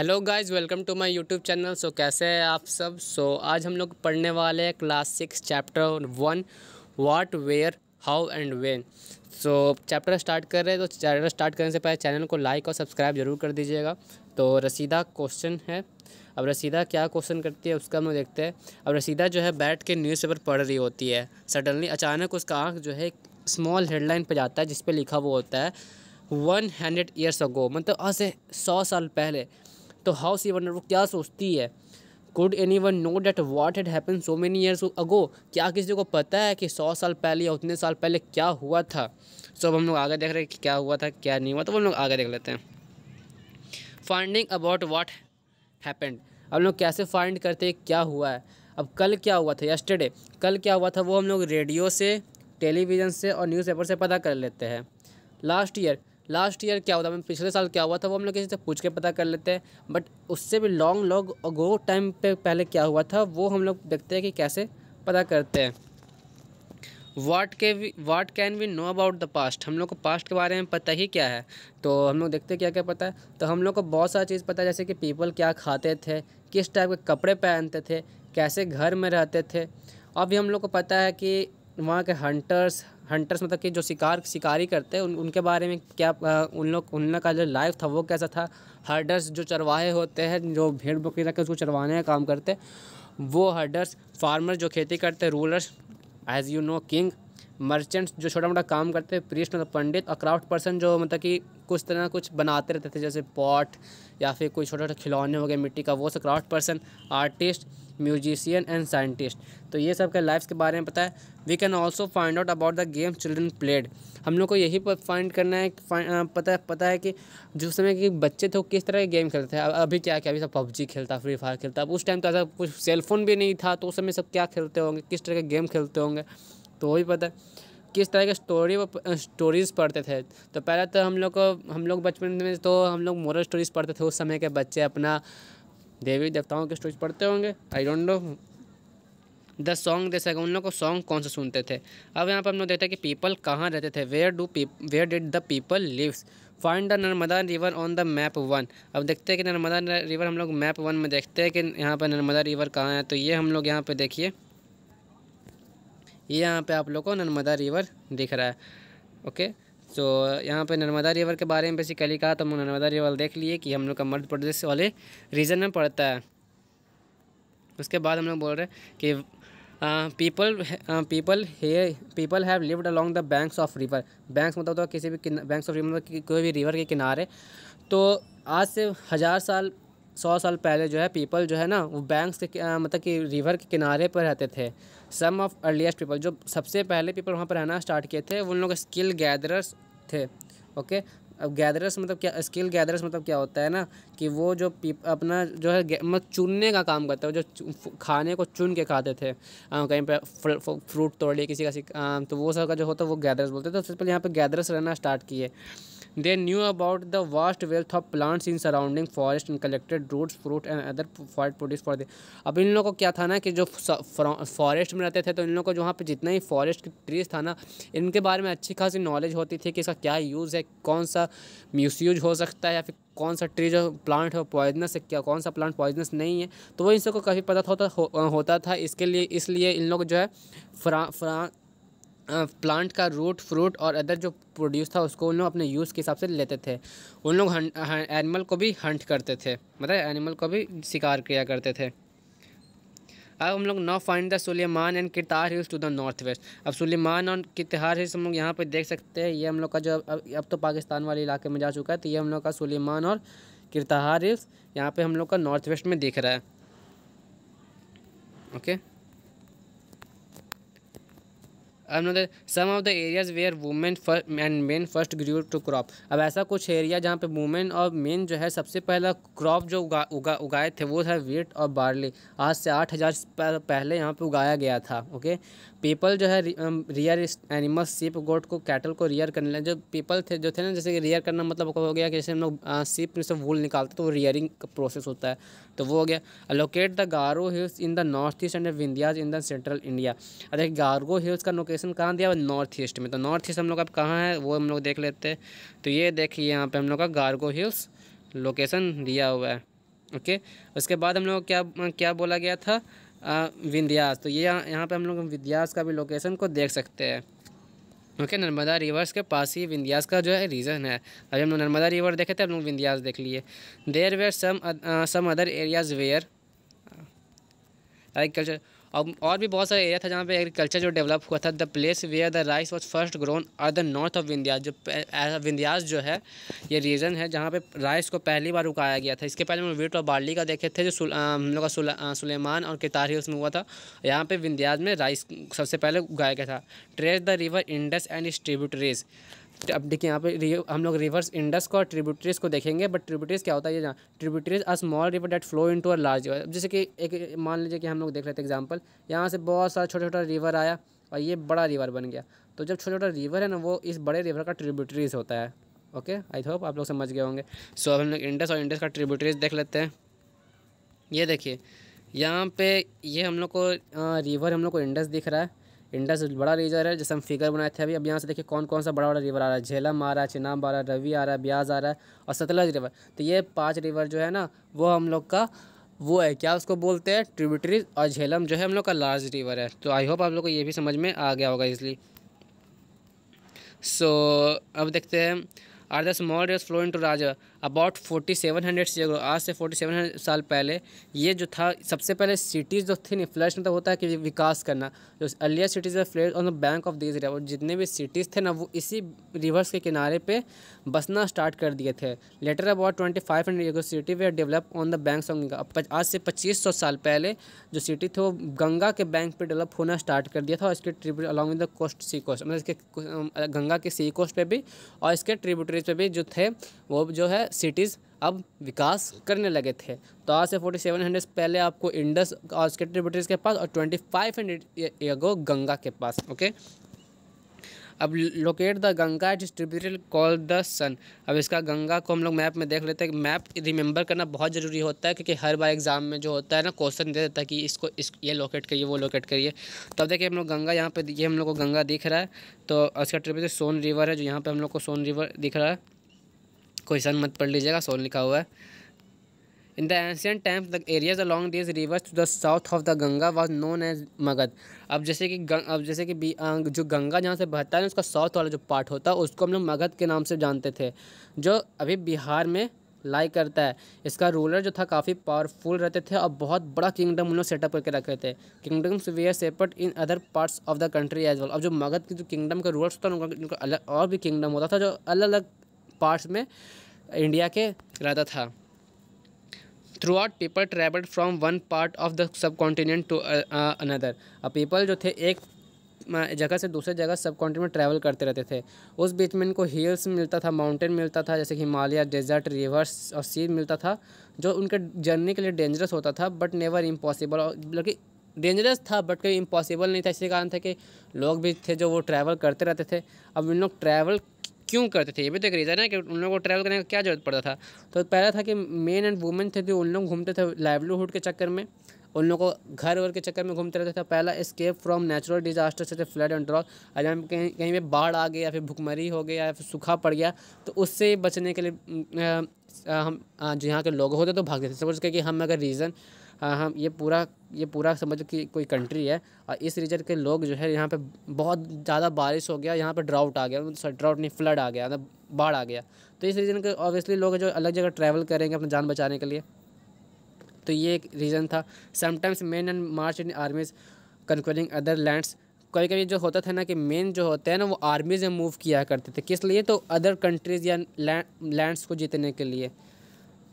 Hello guys welcome to my YouTube channel so कैसे हैं आप सब सो so, आज हम लोग पढ़ने वाले हैं class six chapter one what where how and when so chapter start कर रहे हैं तो चैप्टर स्टार्ट करने से पहले चैनल को लाइक और सब्सक्राइब जरूर कर दीजिएगा तो रसीदा क्वेश्चन है अब रसीदा क्या क्वेश्चन करती है उसका हम लोग देखते हैं अब रसीदा जो है बैठ के न्यूज़पेपर पढ़ रही होती है सडनली अचानक उसका आँख जो है स्मॉल हेडलाइन पर जाता है जिस पर लिखा हुआ होता है वन हंड्रेड ईयर्स अगो मतलब आज से सौ साल पहले तो हाउस ये वो क्या सोचती है could anyone know that what had happen so many years ago क्या किसी को पता है कि सौ साल पहले या उतने साल पहले क्या हुआ था सो अब हम लोग आगे देख रहे हैं कि क्या हुआ था क्या नहीं हुआ तो हम लोग आगे देख लेते हैं फाइंडिंग अबाउट वाट हैपेंड हम लोग कैसे फाइंड करते हैं क्या हुआ है अब कल क्या हुआ था यस्टरडे कल क्या हुआ था वो हम लोग रेडियो से टेलीविज़न से और न्यूज़पेपर से पता कर लेते हैं लास्ट ईयर लास्ट ईयर क्या हुआ था पिछले साल क्या हुआ था वो हम लोग किसी से पूछ के पता कर लेते हैं बट उससे भी लॉन्ग लॉन्ग अगो टाइम पे पहले क्या हुआ था वो हम लोग देखते हैं कि कैसे पता करते हैं वाट के we what can we know about the past हम लोग को पास्ट के बारे में पता ही क्या है तो हम लोग देखते क्या क्या पता है तो हम लोग को बहुत सारी चीज़ पता है जैसे कि पीपल क्या खाते थे किस टाइप के कपड़े पहनते थे कैसे घर में रहते थे अभी हम लोग को पता है कि वहाँ के हंटर्स हंटर्स मतलब कि जो शिकार शिकारी करते हैं उन, उनके बारे में क्या आ, उन लोग उन लोग का जो लाइफ था वो कैसा था हर्डर्स जो चरवाहे होते हैं जो भेड़ बकरी रखकर उसको चरवाने का काम करते वो हर्डर्स फार्मर जो खेती करते rulers as you know king merchants जो छोटा मोटा काम करते हैं प्रीस्ट मतलब पंडित और क्राफ्ट पर्सन जो मतलब कि कुछ तरह कुछ बनाते रहते थे जैसे पॉट या फिर कोई छोटा छोटा खिलौने हो गए मिट्टी का वो सब craft person artist musician and scientist तो ये सब का लाइफ के बारे में पता है we can also find out about the game children played हम लोग को यही फाइंड करना है पता पता है कि जो समय के बच्चे थे वो किस तरह के गेम खेलते थे अभी क्या क्या अभी सब पबजी खेलता फ्री फायर खेलता अब उस टाइम तो ऐसा कुछ सेलफोन भी नहीं था तो उस समय सब क्या खेलते होंगे किस तरह के गेम खेलते होंगे तो वही पता है किस तरह के स्टोरी स्टोरीज़ पढ़ते थे तो पहले तो हम लोग को हम लोग बचपन में तो हम लोग मोरल स्टोरीज़ पढ़ते थे उस समय के बच्चे अपना देवी देवताओं के स्टोरीज पढ़ते होंगे I don't know the song दे सके उन लोग को सॉन्ग कौन से सुनते थे अब यहाँ पर हम लोग देखते हैं कि पीपल कहाँ रहते थे where do where did the people lives find the Narmada river on the map one अब देखते हैं कि नर्मदा रिवर हम लोग मैप वन में देखते हैं कि यहाँ पर नर्मदा रिवर कहाँ है तो ये हम लोग यहाँ पर देखिए ये यहाँ पर आप लोग को नर्मदा रिवर दिख रहा है ओके सो यहाँ पे नर्मदा रिवर के बारे में बेसिकली कहा तो हम नर्मदा रिवर देख लिए कि हम लोग का मध्य प्रदेश वाले रीजन में पड़ता है उसके बाद हम लोग बोल रहे हैं कि people people here people have lived along the banks of river banks मतलब तो किसी भी बैंक्स ऑफ रिवर मतलब कोई भी रिवर के किनारे तो आज से हज़ार साल सौ साल पहले जो है पीपल जो है ना वो बैंक्स के मतलब कि रिवर के किनारे पर रहते थे सम ऑफ अर्लीस्ट पीपल जो सबसे पहले पीपल वहाँ पर रहना स्टार्ट किए थे उन लोग स्किल गैदरर्स थे ओके अब गैदरर्स मतलब क्या स्किल गैदरर्स मतलब क्या होता है ना कि वो जो पीप अपना जो है मतलब चुनने का काम करते हैं जो खाने को चुन के खाते थे आ, कहीं पर फ्रूट तोड़ लिए किसी का तो वो सब का जो होता है वो गैदरर्स बोलते थे तो सबसे पहले यहाँ पर गैदरर्स रहना स्टार्ट किए they knew about the vast wealth of plants in surrounding forest in collected roots fruit and other forest produce for अब इन लोगों को क्या था ना कि जो फॉरेस्ट में रहते थे तो इन लोगों को जहाँ पर जितना ही फॉरेस्ट की ट्रीज था ना इनके बारे में अच्छी खासी नॉलेज होती थी कि इसका क्या यूज़ है कौन सा मिस हो सकता है या फिर कौन सा ट्री जो प्लांट है पॉइजनस है क्या कौन सा प्लांट पॉइजनस नहीं है तो वो इन सबको काफ़ी पता होता हो, होता था इसके लिए इसलिए इन लोग जो है फ्रा फ्रा प्लांट का रूट फ्रूट और अदर जो प्रोड्यूस था उसको उन लोग अपने यूज़ के हिसाब से लेते थे उन लोग एनिमल को भी हंट करते थे मतलब एनिमल को भी शिकार किया करते थे अब हम लोग now find the Sulaiman and Kirthar hills to the north west अब सुलेमान और कितार हिल्स हम लोग यहाँ पर देख सकते हैं ये हम लोग का जो अब अब तो पाकिस्तान वाले इलाके में जा चुका है तो ये हम लोग का सुलेमान और किरतार हिल्स यहाँ पे हम लोग का नॉर्थ वेस्ट में दिख रहा है ओके okay? अब now some of the areas where women and men first grew to crop अब ऐसा कुछ एरिया जहाँ पे वुमेन और मेन जो है सबसे पहला क्रॉप जो उगा उगा उगाए थे वो था वीट और बार्ली आज से आठ हज़ार पहले यहाँ पे उगाया गया था ओके पीपल जो है रियर एनिमल सीप गोट को कैटल को रियर करने लगे जो पीपल थे जो थे ना जैसे कि रियर करना मतलब हो गया कि जैसे हम लोग सीप uh, में से वूल निकालते तो वो रियरिंग का प्रोसेस होता है तो वो हो गया locate the Garo hills in the north east and Vindhyas in the central India अरे गारगो हिल्स का लोकेशन लोकेशन कहाँ दिया हुआ नॉर्थ ईस्ट में तो नॉर्थ ईस्ट हम लोग अब कहाँ है वो हम लोग देख लेते हैं तो ये देखिए यहाँ पे हम लोग का गार्गो हिल्स लोकेशन दिया हुआ है ओके उसके बाद हम लोग क्या क्या बोला गया था विंध्यास तो ये यह, यहाँ पर हम लोग विंध्यास का भी लोकेशन को देख सकते हैं ओके okay, नर्मदा रिवर्स के पास ही विंध्यास का जो है रीज़न है अभी हम लोग नर्मदा रिवर देखे थे हम लोग विंध्यास देख लिए there were some other areas where agriculture और और भी बहुत सारे एरिया था जहाँ पे एग्रीकल्चर जो डेवलप हुआ था the place where the rice was first grown are the north of Vindhyas जो विंध्यास जो है ये रीजन है जहाँ पे राइस को पहली बार उगाया गया था इसके पहले हम वीट और बाली का देखे थे जो हम लोग का सुलेमान और कितारी उसमें हुआ था यहाँ पर विंध्यास में राइस सबसे पहले उगाया गया था trace the river Indus and its tributaries अब देखिए यहाँ पे हम लोग रिवर्स इंडस को और ट्रिब्यूटरीज को देखेंगे बट ट्रिब्यूटरीज क्या होता है ये जहाँ tributaries are small river that flow into a large river जैसे कि एक मान लीजिए कि हम लोग देख रहे थे एग्जाम्पल यहाँ से बहुत सारा छोटा छोटा रिवर आया और ये बड़ा रिवर बन गया तो जब छोटा छोटा रिवर है ना वो इस बड़े रिवर का ट्रिब्यूटरीज होता है ओके आई होप आप लोग समझ गए होंगे सो अब हम लोग इंडस और इंडस का ट्रिब्यूटरीज देख लेते हैं ये देखिए यहाँ पे ये हम लोग को रिवर हम लोग को इंडस दिख रहा है इंडस बड़ा रीजर है जैसे हम फिगर बनाए थे अभी अब यहाँ से देखिए कौन कौन सा बड़ा बड़ा रिवर आ रहा है झेलम आ रहा है चिनाब आ रहा है रवि आ रहा है ब्याज आ रहा है और सतलज रिवर तो ये पाँच रिवर जो है ना वो हम लोग का वो है क्या उसको बोलते हैं ट्रिब्यूटरीज और झेलम जो है हम लोग का लार्ज रिवर है तो आई होप आप लोग को ये भी समझ में आ गया होगा इसलिए सो so, अब देखते हैं are the small rivers flow into राजा अबाउट फोर्टी सेवन हंड्रेड से आज से फोर्टी सेवन हंड्रेड साल पहले ये जो था सबसे पहले सिटीज़ जो थी फ्लश मतलब तो होता है कि विकास करना जो earlier cities are fled on the bank of this river जितने भी सिटीज़ थे ना वो इसी रिवर्स के किनारे पर बसना स्टार्ट कर दिए थे later about twenty five hundred city वे develop on the bank of Ganga आज से पच्चीस सौ साल पहले जो सिटी थी वो गंगा के बैंक पर डेवलप होना स्टार्ट कर दिया था और इसके tribute along with the coast sea coast मतलब इसके गंगा के सी कोस्ट पर भी और इसके ट्रिब्यूटरी कंट्रीज़ पे भी जो थे वो जो है सिटीज़ अब विकास करने लगे थे तो आज से फोर्टी सेवन हंड्रेड पहले आपको इंडस और उसके ट्रिब्यूटरीज के पास और ट्वेंटी फाइव हंड्रेड गंगा के पास ओके अब locate the Ganga distributor call the Son अब इसका गंगा को हम लोग मैप में देख लेते हैं मैप रिमेंबर करना बहुत ज़रूरी होता है क्योंकि हर बार एग्ज़ाम में जो होता है ना क्वेश्चन दे देता है कि इसको इस ये लोकेट करिए वो लोकेट करिए तो अब देखिए हम लोग गंगा यहाँ पर ये हम लोग को गंगा दिख रहा है तो इसका ट्रिप सोन रिवर है जो यहाँ पर हम लोग को सोन रिवर दिख रहा है क्वेश्चन मत पढ़ लीजिएगा सोन लिखा हुआ है in the ancient times the areas along this rivers to the south of the Ganga was known as Magadha अब जैसे कि अब जैसे कि जो गंगा जहाँ से बहता है उसका साउथ वाला जो पार्ट होता है उसको हम लोग मगध के नाम से जानते थे जो अभी बिहार में लाई करता है इसका रूलर जो था काफ़ी पावरफुल रहते थे और बहुत बड़ा किंगडम उन्होंने सेटअप करके रखे थे kingdoms we are separate in other parts of the country as well अब जो मगध की जो किंगडम का रूलर्स उनका उनका अलग और भी किंगडम होता था जो अलग अलग पार्ट्स में इंडिया के रहता था throughout people travelled from one part of the subcontinent to another अब पीपल जो थे एक जगह से दूसरे जगह सब कॉन्टिनेंट में ट्रैवल करते रहते थे उस बीच में इनको हिल्स मिलता था माउंटेन मिलता था जैसे कि हिमालय डेजर्ट रिवर्स और सी मिलता था जो उनके जर्नी के लिए डेंजरस होता था बट नेवर इम्पॉसिबल मतलब कि डेंजरस था बट कोई इम्पॉसिबल नहीं था इसी कारण था कि लोग भी थे जो वो ट्रैवल करते रहते थे अब इन लोग ट्रैवल क्यों करते थे ये भी तो एक रीज़न है कि उन लोगों को ट्रैवल करने का क्या ज़रूरत पड़ता था तो पहला था कि मेन एंड वुमेन थे जो उन लोग घूमते थे लाइवलीहुड के चक्कर में उन लोगों को घर वर के चक्कर में घूमते रहते थे पहला स्केप फ्रॉम नेचुरल डिजास्टर से फ्लड एंड ड्रॉक अगर कहीं कहीं पर बाढ़ आ गई या फिर भुखमरी हो गई या फिर सूखा पड़ गया तो उससे बचने के लिए हम जो यहाँ के लोग होते तो देते थे सपोज तो कि हम अगर रीज़न हम हाँ, हाँ, ये पूरा ये पूरा समझो कि कोई कंट्री है और इस रीजन के लोग जो है यहाँ पे बहुत ज़्यादा बारिश हो गया यहाँ पे ड्राउट आ गया ड्राउट नहीं फ्लड आ गया मतलब बाढ़ आ गया तो इस रीजन के ऑब्वियसली लोग जो अलग जगह ट्रैवल करेंगे अपनी जान बचाने के लिए तो ये एक रीज़न था sometimes men and march in armies conquering other lands कभी कभी जो होता था ना कि मेन जो होते हैं ना वो आर्मीज़ में मूव किया करते थे किस लिए तो अदर कंट्रीज़ या लैंड्स को जीतने के लिए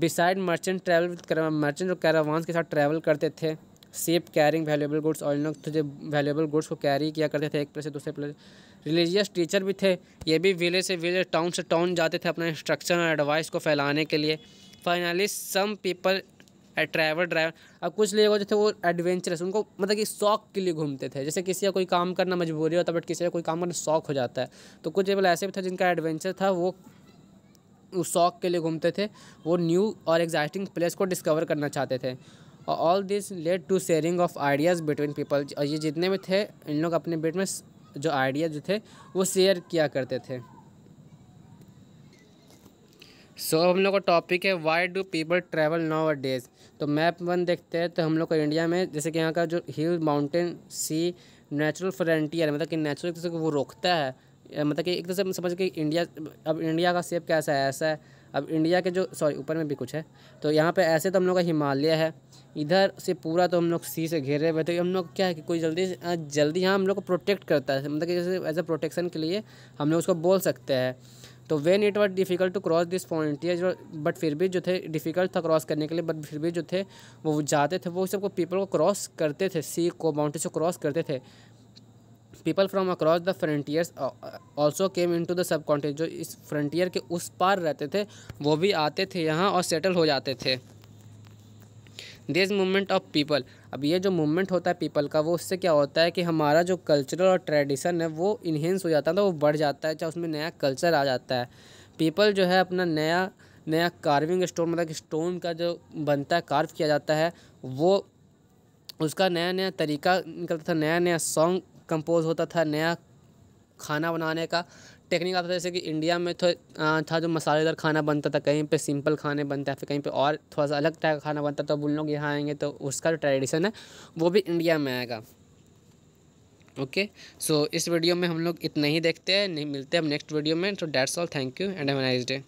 बिसाइड मर्चेंट ट्रैवल मर्चेंट और कैरावानस के साथ ट्रैवल करते थे सेप कैरिंग वैल्यूबल गुड्स और इन लोग जो वैल्यूबल गुड्स को कैरी किया करते थे एक प्लेस से दूसरे प्लेस रिलीजियस टीचर भी थे ये भी विलेज से विलेज टाउन से टाउन जाते थे अपने इंस्ट्रक्शन और एडवाइस को फैलाने के लिए finally some people travel driver अब कुछ लोग जो थे वो एडवेंचरस उनको मतलब कि शौक के लिए घूमते थे जैसे किसी का कोई काम करना मजबूरी होता है बट किसी का कोई काम करना शौक हो जाता है तो कुछ लेवल ऐसे भी था जिनका एडवेंचर था वो शौक के लिए घूमते थे वो न्यू और एग्जाइटिंग प्लेस को डिस्कवर करना चाहते थे और all this led to sharing of ideas between people और ये जितने भी थे इन लोग अपने बीच में जो आइडिया जो थे वो शेयर किया करते थे सो so, हम लोग का टॉपिक है why do people travel nowadays तो मैप वन देखते हैं तो हम लोग का इंडिया में जैसे कि यहाँ का जो hill mountain sea natural frontier मतलब कि नेचुरल वो रोकता है मतलब कि एक तरह तो से समझ के इंडिया अब इंडिया का सेप कैसा है ऐसा है अब इंडिया के जो सॉरी ऊपर में भी कुछ है तो यहाँ पे ऐसे तो हम लोग का हिमालय है इधर से पूरा तो हम लोग सी से घेरे हुए थे हम लोग क्या है कि कोई जल्दी जल्दी यहाँ हम लोग को प्रोटेक्ट करता है मतलब कि जैसे एज ए प्रोटेक्शन के लिए हम लोग उसको बोल सकते हैं तो when it was difficult to cross this ये बट फिर भी जो थे डिफ़िकल्ट था क्रॉस करने के लिए बट फिर भी जो थे वो जाते थे वो सबको पीपल को क्रॉस करते थे सी को माउंटेन से क्रॉस करते थे people from across the frontiers also came into the subcontinent जो इस फ्रंटियर के उस पार रहते थे वो भी आते थे यहाँ और सेटल हो जाते थे दिस मूवमेंट ऑफ पीपल अब ये जो मूवमेंट होता है पीपल का वो उससे क्या होता है कि हमारा जो कल्चरल और ट्रेडिशन है वो इन्हेंस हो जाता है तो वो बढ़ जाता है चाहे उसमें नया कल्चर आ जाता है पीपल जो है अपना नया नया कार्विंग स्टोन मतलब कि स्टोन का जो बनता है कार्व किया जाता है वो उसका नया नया तरीका निकलता था नया नया सॉन्ग कंपोज होता था नया खाना बनाने का टेक्निक आता था जैसे कि इंडिया में तो था जो मसालेदार खाना बनता था कहीं पे सिंपल खाने बनते हैं फिर कहीं पे और थोड़ा सा अलग टाइप का खाना बनता था तो उन लोग यहाँ आएंगे तो उसका जो ट्रेडिशन है वो भी इंडिया में आएगा ओके सो इस वीडियो में हम लोग इतना ही देखते हैं नहीं मिलते हैं अब नेक्स्ट वीडियो में तो that's all thank you and have nice day